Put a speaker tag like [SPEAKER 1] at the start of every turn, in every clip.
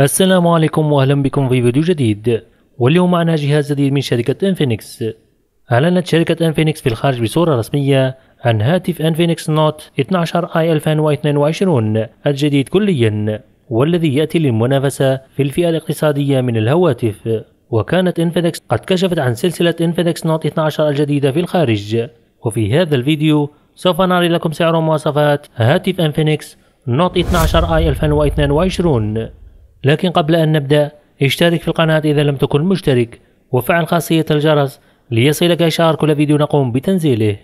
[SPEAKER 1] السلام عليكم واهلا بكم في فيديو جديد واليوم معنا جهاز جديد من شركة انفينكس اعلنت شركة انفينكس في الخارج بصورة رسمية عن هاتف انفينكس نوت 12 اي 2022 الجديد كليا والذي يأتي للمنافسة في الفئة الاقتصادية من الهواتف وكانت انفينكس قد كشفت عن سلسلة انفينكس نوت 12 الجديدة في الخارج وفي هذا الفيديو سوف نري لكم سعر ومواصفات هاتف انفينكس نوت 12 اي 2022 لكن قبل أن نبدأ اشترك في القناة إذا لم تكن مشترك وفعل خاصية الجرس ليصلك إشعار كل فيديو نقوم بتنزيله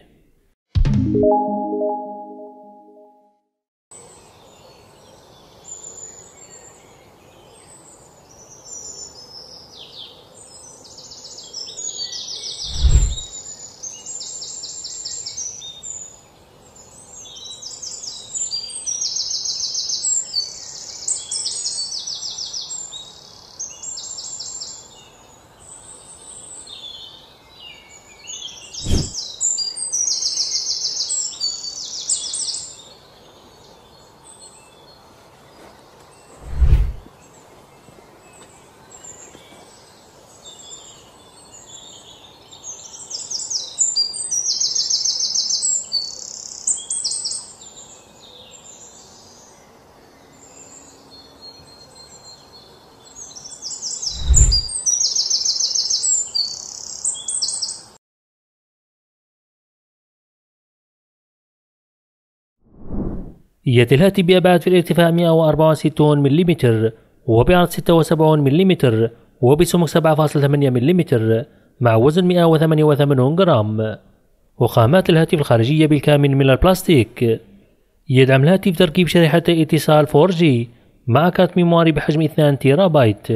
[SPEAKER 1] يأتي الهاتف بأبعاد في الارتفاع 164 ملم وبعرض 76 ملم وبسمك 7.8 ملم مع وزن 188 جرام وخامات الهاتف الخارجية بالكامل من البلاستيك يدعم الهاتف تركيب شريحة اتصال 4G مع كارت ميموري بحجم 2 تيرا بايت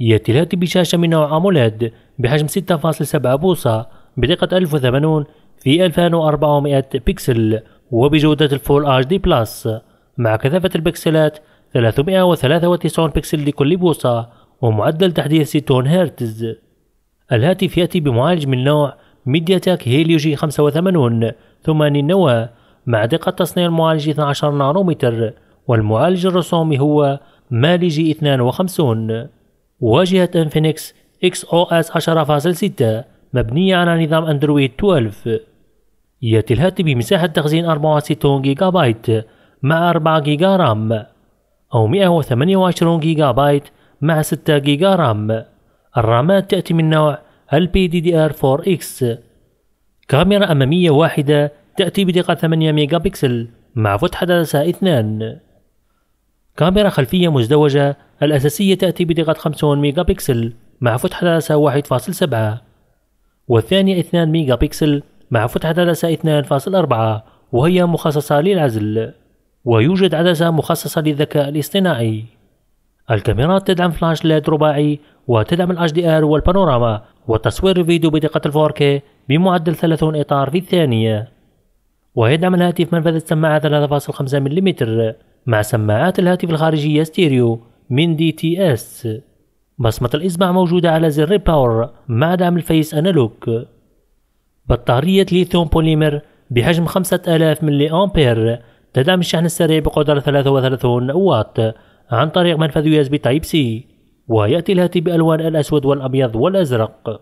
[SPEAKER 1] يأتي الهاتف بشاشة من نوع AMOLED بحجم 6.7 بوصة بدقة 1080 في 2400 بكسل وبجودة الفول اتش دي بلس مع كثافة البكسلات 393 بكسل لكل بوصة ومعدل تحديث 60 هرتز الهاتف يأتي بمعالج من نوع ميديا تاك هيليو جي 85 ثماني نواة مع دقة تصنيع المعالج 12 نانومتر والمعالج الرسومي هو مالي جي 52 واجهة انفينكس اكس او اس 10.6 مبنية على نظام اندرويد 12 يأتي الهاتف بمساحة تخزين 64 جيجا بايت مع 4 جيجا رام أو 128 جيجا بايت مع 6 جيجا رام الرامات تأتي من نوع lpddr 4 x كاميرا أمامية واحدة تأتي بدقة 8 ميجا بكسل مع فتحة عدسة 2 كاميرا خلفية مزدوجة الأساسية تأتي بدقة 50 ميجا بكسل مع فتحة عدسة 1.7 والثانية 2 ميجا بكسل مع فتحة عدسة 2.4 وهي مخصصة للعزل ويوجد عدسة مخصصة للذكاء الاصطناعي الكاميرات تدعم فلاش ليد رباعي وتدعم ال HDR والبانوراما وتصوير الفيديو بدقة 4K بمعدل 30 إطار في الثانية ويدعم الهاتف منفذ السماعة 3.5 ملم مع سماعات الهاتف الخارجية ستيريو من دي تي اس بصمة الإصبع موجودة على زر باور مع دعم الفيس أنالوك بطارية ليثيوم بوليمر بحجم 5000 ملي أمبير تدعم الشحن السريع بقدرة 33 واط عن طريق منفذ يو اس بي تايب سي ويأتي الهاتف بألوان الأسود والأبيض والأزرق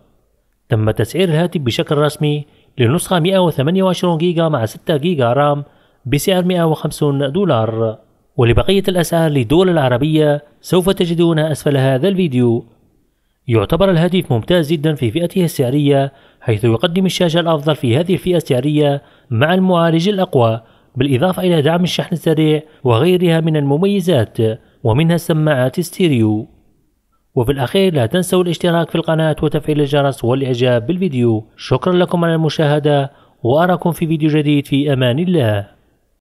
[SPEAKER 1] تم تسعير الهاتف بشكل رسمي لنسخة 128 جيجا مع 6 جيجا رام بسعر 150 دولار ولبقية الأسعار للدول العربية سوف تجدونها أسفل هذا الفيديو يعتبر الهاتف ممتاز جدا في فئته السعرية حيث يقدم الشاشة الأفضل في هذه الفئة السعرية مع المعالج الأقوى بالإضافة إلى دعم الشحن السريع وغيرها من المميزات ومنها السماعات ستيريو وفي الأخير لا تنسوا الاشتراك في القناة وتفعيل الجرس والإعجاب بالفيديو شكرا لكم على المشاهدة وأراكم في فيديو جديد في أمان الله